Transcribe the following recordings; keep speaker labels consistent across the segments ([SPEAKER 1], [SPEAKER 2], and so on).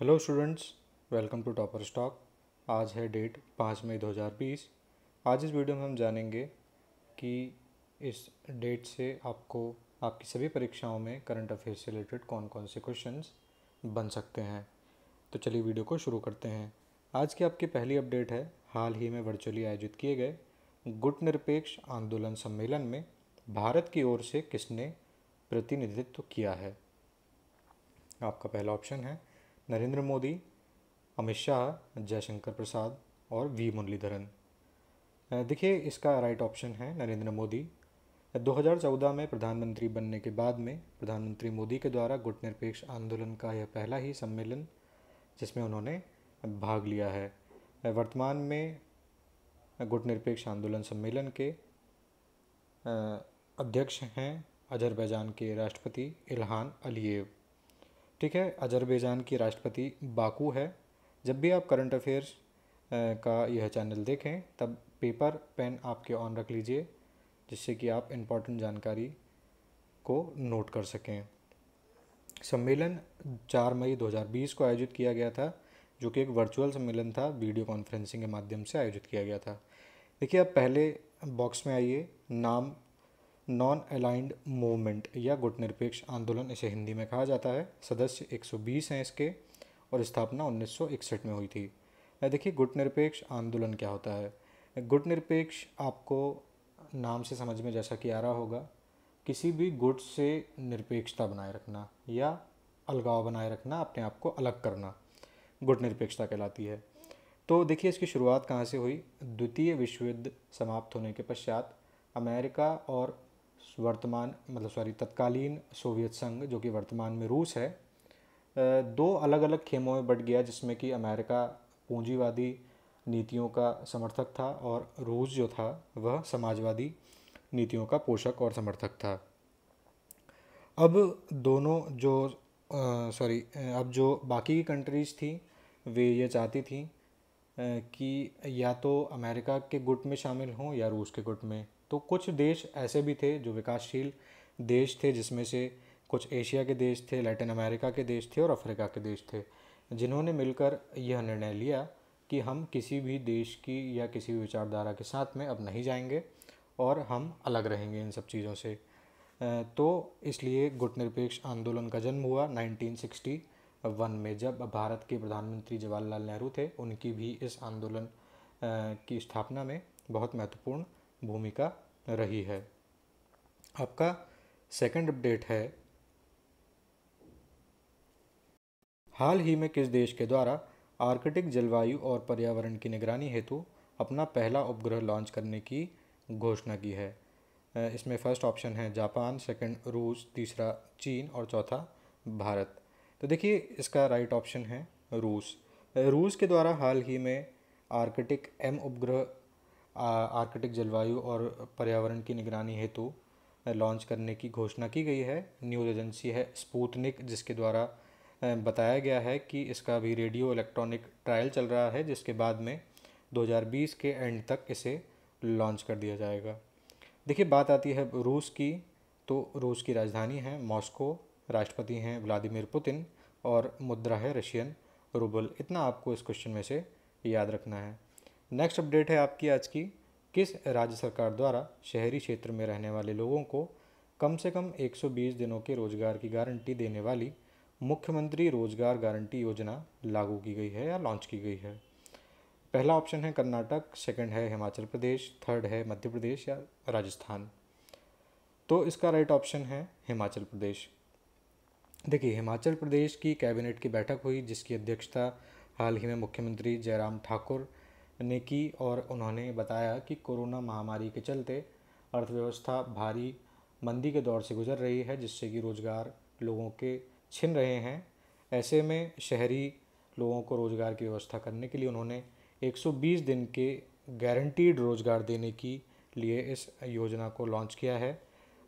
[SPEAKER 1] hello students welcome to topper stock आज है date पाँच मई 2020 आज इस वीडियो में हम जानेंगे कि इस डेट से आपको आपकी सभी परीक्षाओं में करंट अफेयर्स से रिलेटेड कौन कौन से क्वेश्चंस बन सकते हैं तो चलिए वीडियो को शुरू करते हैं आज की आपकी पहली अपडेट है हाल ही में वर्चुअली आयोजित किए गए गुट निरपेक्ष आंदोलन सम्मेलन में भारत की ओर से किसने प्रतिनिधित्व किया है आपका पहला ऑप्शन है नरेंद्र मोदी अमित शाह जयशंकर प्रसाद और वी मुरलीधरन देखिए इसका राइट ऑप्शन है नरेंद्र मोदी 2014 में प्रधानमंत्री बनने के बाद में प्रधानमंत्री मोदी के द्वारा गुटनिरपेक्ष आंदोलन का यह पहला ही सम्मेलन जिसमें उन्होंने भाग लिया है वर्तमान में गुटनिरपेक्ष आंदोलन सम्मेलन के अध्यक्ष हैं अजरबैजान के राष्ट्रपति इलहान अलीव ठीक है अजरबैजान की राष्ट्रपति बाकू है जब भी आप करंट अफेयर्स का यह चैनल देखें तब पेपर पेन आपके ऑन रख लीजिए जिससे कि आप इम्पॉर्टेंट जानकारी को नोट कर सकें सम्मेलन 4 मई 2020 को आयोजित किया गया था जो कि एक वर्चुअल सम्मेलन था वीडियो कॉन्फ्रेंसिंग के माध्यम से आयोजित किया गया था देखिए आप पहले बॉक्स में आइए नाम नॉन अलाइंड मूवमेंट या गुटनिरपेक्ष आंदोलन इसे हिंदी में कहा जाता है सदस्य 120 हैं इसके और स्थापना 1961 में हुई थी देखिए गुटनिरपेक्ष आंदोलन क्या होता है गुटनिरपेक्ष आपको नाम से समझ में जैसा कि आ रहा होगा किसी भी गुट से निरपेक्षता बनाए रखना या अलगाव बनाए रखना अपने आप को अलग करना गुट निरपेक्षता कहलाती है तो देखिए इसकी शुरुआत कहाँ से हुई द्वितीय विश्व युद्ध समाप्त होने के पश्चात अमेरिका और वर्तमान मतलब सॉरी तत्कालीन सोवियत संघ जो कि वर्तमान में रूस है दो अलग अलग खेमों में बट गया जिसमें कि अमेरिका पूंजीवादी नीतियों का समर्थक था और रूस जो था वह समाजवादी नीतियों का पोषक और समर्थक था अब दोनों जो सॉरी अब जो बाकी की कंट्रीज़ थी वे ये चाहती थी कि या तो अमेरिका के गुट में शामिल हों या रूस के गुट में तो कुछ देश ऐसे भी थे जो विकासशील देश थे जिसमें से कुछ एशिया के देश थे लैटिन अमेरिका के देश थे और अफ्रीका के देश थे जिन्होंने मिलकर यह निर्णय लिया कि हम किसी भी देश की या किसी भी विचारधारा के साथ में अब नहीं जाएंगे और हम अलग रहेंगे इन सब चीज़ों से तो इसलिए गुटनिरपेक्ष आंदोलन का जन्म हुआ 1961 में जब भारत के प्रधानमंत्री जवाहरलाल नेहरू थे उनकी भी इस आंदोलन की स्थापना में बहुत महत्वपूर्ण भूमिका रही है आपका सेकंड अपडेट है हाल ही में किस देश के द्वारा आर्कटिक जलवायु और पर्यावरण की निगरानी हेतु अपना पहला उपग्रह लॉन्च करने की घोषणा की है इसमें फर्स्ट ऑप्शन है जापान सेकंड रूस तीसरा चीन और चौथा भारत तो देखिए इसका राइट ऑप्शन है रूस रूस के द्वारा हाल ही में आर्कटिक एम उपग्रह आर्कटिक जलवायु और पर्यावरण की निगरानी हेतु लॉन्च करने की घोषणा की गई है न्यूज एजेंसी है स्पूतनिक जिसके द्वारा बताया गया है कि इसका भी रेडियो इलेक्ट्रॉनिक ट्रायल चल रहा है जिसके बाद में 2020 के एंड तक इसे लॉन्च कर दिया जाएगा देखिए बात आती है रूस की तो रूस की राजधानी है मॉस्को राष्ट्रपति हैं व्लादिमिर पुतिन और मुद्रा है रशियन रूबल इतना आपको इस क्वेश्चन में से याद रखना है नेक्स्ट अपडेट है आपकी आज की किस राज्य सरकार द्वारा शहरी क्षेत्र में रहने वाले लोगों को कम से कम 120 दिनों के रोजगार की गारंटी देने वाली मुख्यमंत्री रोजगार गारंटी योजना लागू की गई है या लॉन्च की गई है पहला ऑप्शन है कर्नाटक सेकंड है हिमाचल प्रदेश थर्ड है मध्य प्रदेश या राजस्थान तो इसका राइट ऑप्शन है हिमाचल प्रदेश देखिए हिमाचल प्रदेश की कैबिनेट की बैठक हुई जिसकी अध्यक्षता हाल ही में मुख्यमंत्री जयराम ठाकुर ने की और उन्होंने बताया कि कोरोना महामारी के चलते अर्थव्यवस्था भारी मंदी के दौर से गुजर रही है जिससे कि रोज़गार लोगों के छिन रहे हैं ऐसे में शहरी लोगों को रोज़गार की व्यवस्था करने के लिए उन्होंने 120 दिन के गारंटीड रोज़गार देने की लिए इस योजना को लॉन्च किया है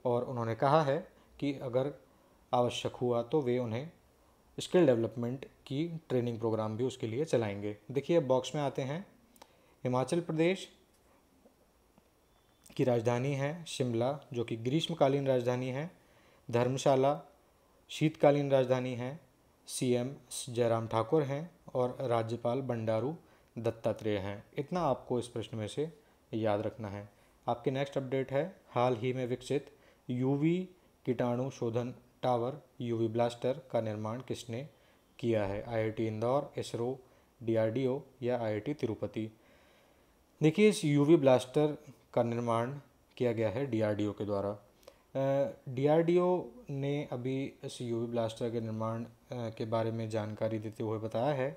[SPEAKER 1] और उन्होंने कहा है कि अगर आवश्यक हुआ तो वे उन्हें स्किल डेवलपमेंट की ट्रेनिंग प्रोग्राम भी उसके लिए चलाएंगे देखिए बॉक्स में आते हैं हिमाचल प्रदेश की राजधानी है शिमला जो कि ग्रीष्मकालीन राजधानी है धर्मशाला शीतकालीन राजधानी है सीएम जयराम ठाकुर हैं और राज्यपाल बंडारू दत्तात्रेय हैं इतना आपको इस प्रश्न में से याद रखना है आपके नेक्स्ट अपडेट है हाल ही में विकसित यूवी कीटाणु शोधन टावर यूवी ब्लास्टर का निर्माण किसने किया है आईआईटी इंदौर इसरो डीआरडीओ या आईआईटी तिरुपति देखिए इस यूवी ब्लास्टर का निर्माण किया गया है डीआरडीओ के द्वारा डीआरडीओ ने अभी इस यूवी ब्लास्टर के निर्माण के बारे में जानकारी देते हुए बताया है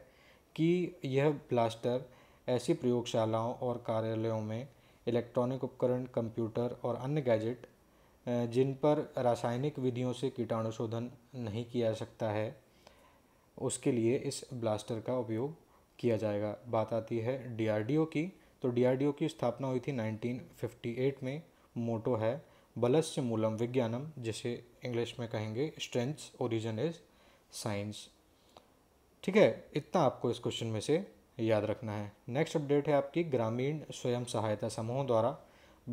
[SPEAKER 1] कि यह ब्लास्टर ऐसी प्रयोगशालाओं और कार्यालयों में इलेक्ट्रॉनिक उपकरण कंप्यूटर और अन्य गैजेट जिन पर रासायनिक विधियों से कीटाणु शोधन नहीं किया जा सकता है उसके लिए इस ब्लास्टर का उपयोग किया जाएगा बात आती है डीआरडीओ की तो डीआरडीओ की स्थापना हुई थी 1958 में मोटो है बलस्य मूलम विज्ञानम जिसे इंग्लिश में कहेंगे स्ट्रेंथ्स ओरिजिन इज साइंस ठीक है इतना आपको इस क्वेश्चन में से याद रखना है नेक्स्ट अपडेट है आपकी ग्रामीण स्वयं सहायता समूहों द्वारा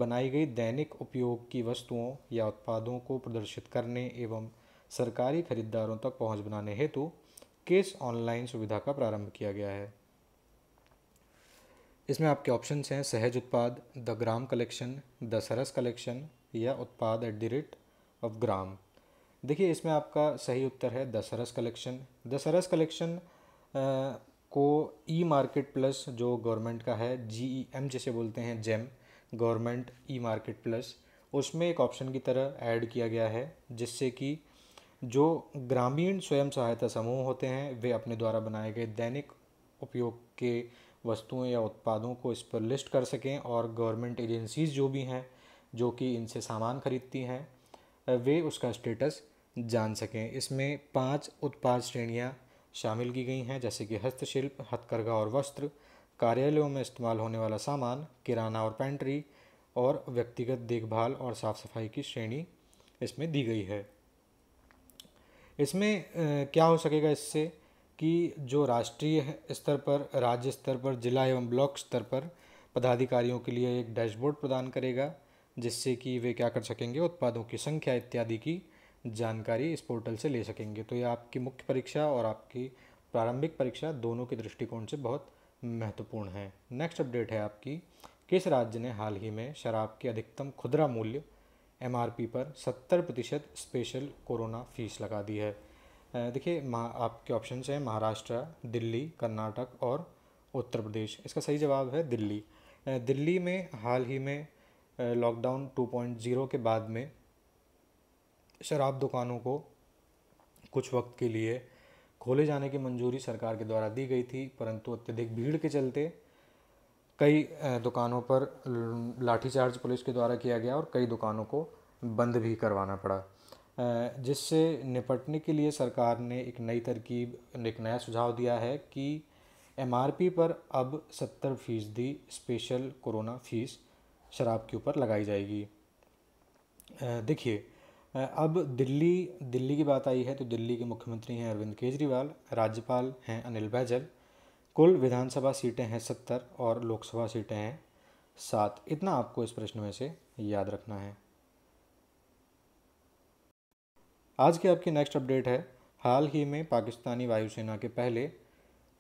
[SPEAKER 1] बनाई गई दैनिक उपयोग की वस्तुओं या उत्पादों को प्रदर्शित करने एवं सरकारी खरीदारों तक पहुंच बनाने हेतु किस ऑनलाइन सुविधा का प्रारंभ किया गया है इसमें आपके ऑप्शन हैं Sahaj Utpad the Gram collection the Saras collection या Utpad at the rate of Gram देखिए इसमें आपका सही उत्तर है the Saras collection the Saras collection को ई मार्केट प्लस जो गवर्नमेंट का है जी ई एम जिसे बोलते हैं GeM government e market plus उसमें एक ऑप्शन की तरह ऐड किया गया है जिससे कि जो ग्रामीण स्वयं सहायता समूह होते हैं वे अपने द्वारा बनाए गए दैनिक उपयोग के वस्तुओं या उत्पादों को इस पर लिस्ट कर सकें और गवर्नमेंट एजेंसीज़ जो भी हैं जो कि इनसे सामान खरीदती हैं वे उसका स्टेटस जान सकें इसमें पांच उत्पाद श्रेणियां शामिल की गई हैं जैसे कि हस्तशिल्प हथकरघा और वस्त्र कार्यालयों में इस्तेमाल होने वाला सामान किराना और पेंट्री और व्यक्तिगत देखभाल और साफ़ सफाई की श्रेणी इसमें दी गई है इसमें क्या हो सकेगा इससे कि जो राष्ट्रीय स्तर पर राज्य स्तर पर जिला एवं ब्लॉक स्तर पर पदाधिकारियों के लिए एक डैशबोर्ड प्रदान करेगा जिससे कि वे क्या कर सकेंगे उत्पादों की संख्या इत्यादि की जानकारी इस पोर्टल से ले सकेंगे तो ये आपकी मुख्य परीक्षा और आपकी प्रारंभिक परीक्षा दोनों के दृष्टिकोण से बहुत महत्वपूर्ण है नेक्स्ट अपडेट है आपकी किस राज्य ने हाल ही में शराब के अधिकतम खुदरा मूल्य एम पर सत्तर प्रतिशत स्पेशल कोरोना फीस लगा दी है देखिए आपके ऑप्शन हैं महाराष्ट्र दिल्ली कर्नाटक और उत्तर प्रदेश इसका सही जवाब है दिल्ली दिल्ली में हाल ही में लॉकडाउन 2.0 के बाद में शराब दुकानों को कुछ वक्त के लिए खोले जाने की मंजूरी सरकार के द्वारा दी गई थी परंतु अत्यधिक भीड़ के चलते कई दुकानों पर लाठीचार्ज पुलिस के द्वारा किया गया और कई दुकानों को बंद भी करवाना पड़ा जिससे निपटने के लिए सरकार ने एक नई तरकीब एक नया सुझाव दिया है कि एम पर अब सत्तर फीसदी स्पेशल कोरोना फीस शराब के ऊपर लगाई जाएगी देखिए अब दिल्ली दिल्ली की बात आई है तो दिल्ली के मुख्यमंत्री हैं अरविंद केजरीवाल राज्यपाल हैं अनिल बैजल कुल विधानसभा सीटें हैं सत्तर और लोकसभा सीटें हैं सात इतना आपको इस प्रश्न में से याद रखना है आज की आपकी नेक्स्ट अपडेट है हाल ही में पाकिस्तानी वायुसेना के पहले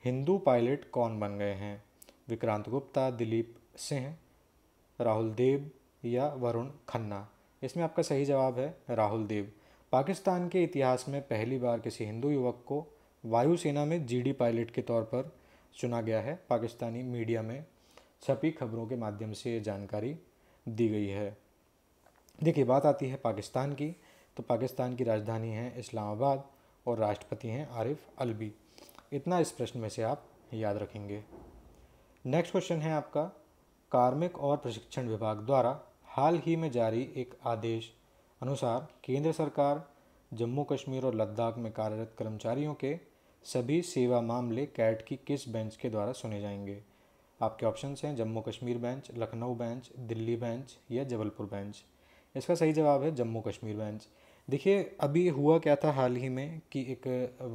[SPEAKER 1] हिंदू पायलट कौन बन गए हैं विक्रांत गुप्ता दिलीप सिंह राहुल देव या वरुण खन्ना इसमें आपका सही जवाब है राहुल देव पाकिस्तान के इतिहास में पहली बार किसी हिंदू युवक को वायुसेना में जीडी पायलट के तौर पर चुना गया है पाकिस्तानी मीडिया में छपी खबरों के माध्यम से ये जानकारी दी गई है देखिए बात आती है पाकिस्तान की तो पाकिस्तान की राजधानी है इस्लामाबाद और राष्ट्रपति हैं आरिफ अलबी इतना इस प्रश्न में से आप याद रखेंगे नेक्स्ट क्वेश्चन है आपका कार्मिक और प्रशिक्षण विभाग द्वारा हाल ही में जारी एक आदेश अनुसार केंद्र सरकार जम्मू कश्मीर और लद्दाख में कार्यरत कर्मचारियों के सभी सेवा मामले कैट की किस बेंच के द्वारा सुने जाएंगे आपके ऑप्शंस हैं Jammu Kashmir bench Lucknow bench Delhi bench या जबलपुर बेंच इसका सही जवाब है जम्मू कश्मीर बेंच देखिए अभी हुआ क्या था हाल ही में कि एक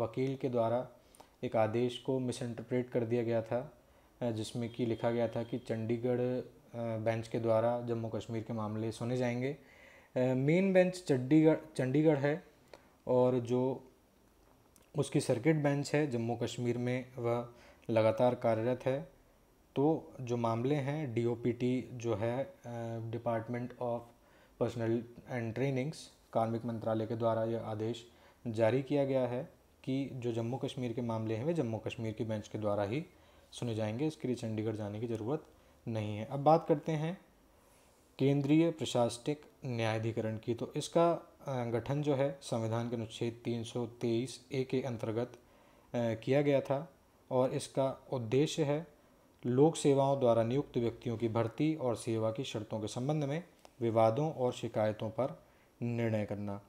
[SPEAKER 1] वकील के द्वारा एक आदेश को मिसइंटरप्रेट कर दिया गया था जिसमें कि लिखा गया था कि चंडीगढ़ बेंच के द्वारा जम्मू कश्मीर के मामले सुने जाएंगे मेन बेंच चंडीगढ़ चंडीगढ़ है और जो उसकी सर्किट बेंच है जम्मू कश्मीर में वह लगातार कार्यरत है तो जो मामले हैं डीओपीटी जो है department of personnel and trainings कार्मिक मंत्रालय के द्वारा यह आदेश जारी किया गया है कि जो जम्मू कश्मीर के मामले हैं वे जम्मू कश्मीर की बेंच के द्वारा ही सुने जाएंगे इसके लिए चंडीगढ़ जाने की ज़रूरत नहीं है अब बात करते हैं केंद्रीय प्रशासनिक न्यायाधिकरण की तो इसका गठन जो है संविधान के अनुच्छेद तीन ए के अंतर्गत किया गया था और इसका उद्देश्य है लोक सेवाओं द्वारा नियुक्त व्यक्तियों की भर्ती और सेवा की शर्तों के संबंध में विवादों और शिकायतों पर निर्णय करना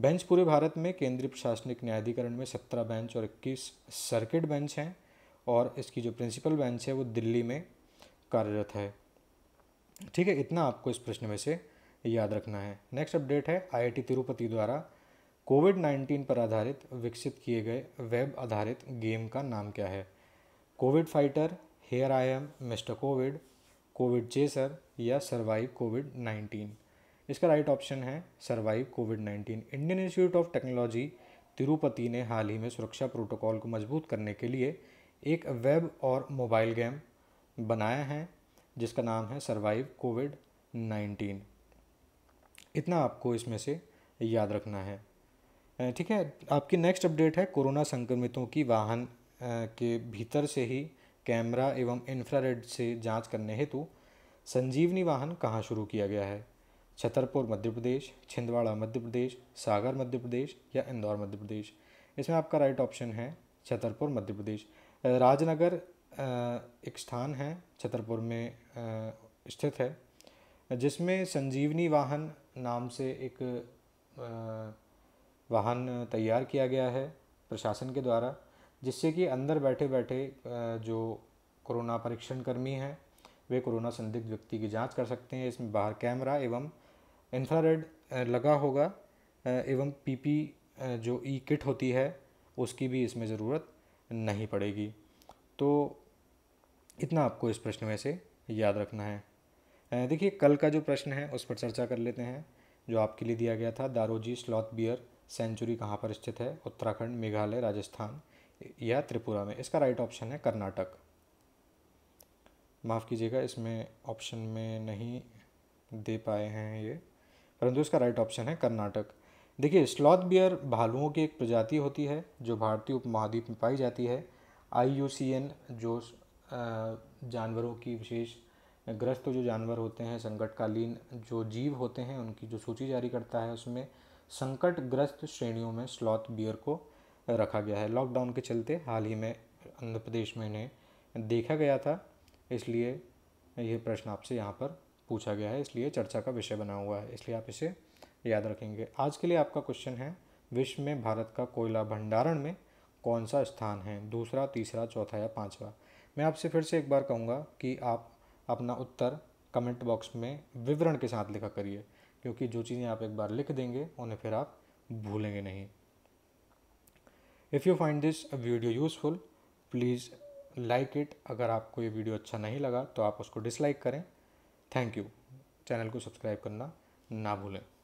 [SPEAKER 1] बेंच पूरे भारत में केंद्रीय प्रशासनिक न्यायाधिकरण में सत्रह बेंच और इक्कीस सर्किट बेंच हैं और इसकी जो प्रिंसिपल बेंच है वो दिल्ली में कार्यरत है ठीक है इतना आपको इस प्रश्न में से याद रखना है नेक्स्ट अपडेट है आईआईटी तिरुपति द्वारा कोविड नाइन्टीन पर आधारित विकसित किए गए वेब आधारित गेम का नाम क्या है Covid fighter here I am mister Covid Covid chaser या सर्वाइव कोविड नाइन्टीन इसका राइट ऑप्शन है survive Covid nineteen Indian Institute of Technology Tirupati ने हाल ही में सुरक्षा प्रोटोकॉल को मजबूत करने के लिए एक वेब और मोबाइल गेम बनाया है जिसका नाम है सर्वाइव कोविड नाइन्टीन इतना आपको इसमें से याद रखना है ठीक है आपकी नेक्स्ट अपडेट है कोरोना संक्रमितों की वाहन के भीतर से ही कैमरा एवं इंफ्रारेड से जांच करने हेतु संजीवनी वाहन कहाँ शुरू किया गया है छतरपुर मध्य प्रदेश छिंदवाड़ा मध्य प्रदेश सागर मध्य प्रदेश या इंदौर मध्य प्रदेश इसमें आपका राइट ऑप्शन है छतरपुर मध्य प्रदेश राजनगर एक स्थान है छतरपुर में स्थित है जिसमें संजीवनी वाहन नाम से एक वाहन तैयार किया गया है प्रशासन के द्वारा जिससे कि अंदर बैठे बैठे जो कोरोना परीक्षण कर्मी हैं वे कोरोना संदिग्ध व्यक्ति की जांच कर सकते हैं इसमें बाहर कैमरा एवं इंफ्रारेड लगा होगा एवं पीपी जो ई e किट होती है उसकी भी इसमें ज़रूरत नहीं पड़ेगी तो इतना आपको इस प्रश्न में से याद रखना है देखिए कल का जो प्रश्न है उस पर चर्चा कर लेते हैं जो आपके लिए दिया गया था दारोजी स्लॉथ बियर सेंचुरी कहाँ पर स्थित है उत्तराखंड मेघालय राजस्थान या त्रिपुरा में इसका राइट ऑप्शन है कर्नाटक माफ़ कीजिएगा इसमें ऑप्शन में नहीं दे पाए हैं ये परंतु इसका राइट ऑप्शन है कर्नाटक देखिए स्लॉथ बियर भालुओं की एक प्रजाति होती है जो भारतीय उपमहाद्वीप में पाई जाती है आई जो जानवरों की विशेष ग्रस्त जो जानवर होते हैं संकटकालीन जो जीव होते हैं उनकी जो सूची जारी करता है उसमें संकट ग्रस्त श्रेणियों में स्लॉथ बियर को रखा गया है लॉकडाउन के चलते हाल ही में आंध्र प्रदेश में इन्हें देखा गया था इसलिए यह प्रश्न आपसे यहाँ पर पूछा गया है इसलिए चर्चा का विषय बना हुआ है इसलिए आप इसे याद रखेंगे आज के लिए आपका क्वेश्चन है विश्व में भारत का कोयला भंडारण में कौन सा स्थान है दूसरा तीसरा चौथा या पाँचवा मैं आपसे फिर से एक बार कहूँगा कि आप अपना उत्तर कमेंट बॉक्स में विवरण के साथ लिखा करिए क्योंकि जो चीज़ें आप एक बार लिख देंगे उन्हें फिर आप भूलेंगे नहीं if you find this video useful please like it अगर आपको ये वीडियो अच्छा नहीं लगा तो आप उसको डिसलाइक करें थैंक यू चैनल को सब्सक्राइब करना ना भूलें